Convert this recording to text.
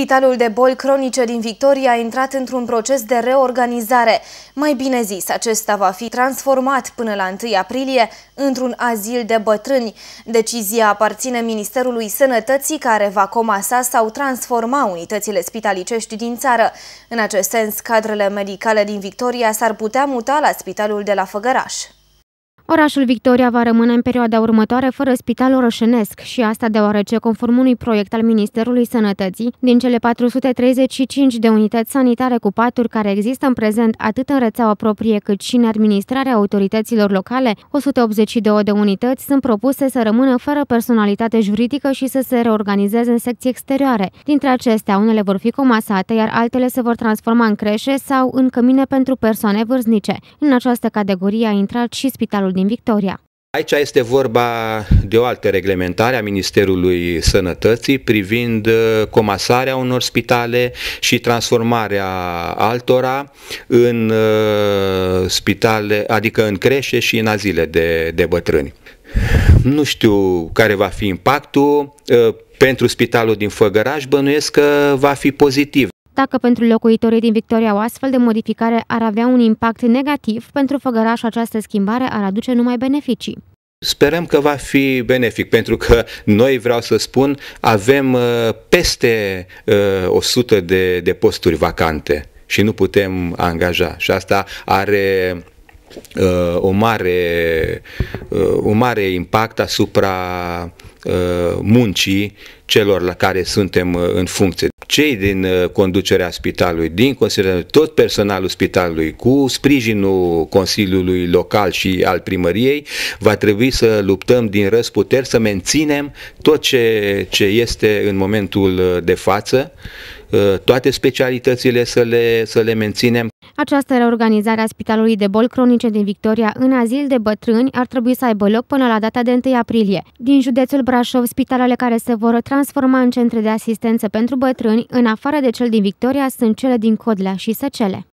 Spitalul de boli cronice din Victoria a intrat într-un proces de reorganizare. Mai bine zis, acesta va fi transformat până la 1 aprilie într-un azil de bătrâni. Decizia aparține Ministerului Sănătății, care va comasa sau transforma unitățile spitalicești din țară. În acest sens, cadrele medicale din Victoria s-ar putea muta la spitalul de la Făgăraș. Orașul Victoria va rămâne în perioada următoare fără spital orășenesc și asta deoarece, conform unui proiect al Ministerului Sănătății, din cele 435 de unități sanitare cu paturi care există în prezent atât în rețeaua proprie cât și în administrarea autorităților locale, 182 de unități sunt propuse să rămână fără personalitate juridică și să se reorganizeze în secții exterioare. Dintre acestea, unele vor fi comasate, iar altele se vor transforma în creșe sau în cămine pentru persoane vârstnice. În această categorie a intrat și spitalul din din Victoria. Aici este vorba de o altă reglementare a Ministerului Sănătății privind uh, comasarea unor spitale și transformarea altora în uh, spitale, adică în creșe și în azile de, de bătrâni. Nu știu care va fi impactul. Uh, pentru spitalul din Făgăraș bănuiesc că va fi pozitiv. Dacă pentru locuitorii din Victoria o astfel de modificare ar avea un impact negativ, pentru Făgăraș această schimbare ar aduce numai beneficii. Sperăm că va fi benefic, pentru că noi, vreau să spun, avem uh, peste 100 uh, de, de posturi vacante și nu putem angaja. Și asta are uh, o mare, uh, un mare impact asupra uh, muncii celor la care suntem uh, în funcție. Cei din uh, conducerea spitalului, din considerare, tot personalul spitalului, cu sprijinul Consiliului Local și al primăriei, va trebui să luptăm din răsputeri, să menținem tot ce, ce este în momentul uh, de față, toate specialitățile să le, să le menținem această reorganizare a Spitalului de Boli Cronice din Victoria în azil de bătrâni ar trebui să aibă loc până la data de 1 aprilie. Din județul Brașov, spitalele care se vor transforma în centre de asistență pentru bătrâni, în afară de cel din Victoria, sunt cele din Codlea și Săcele.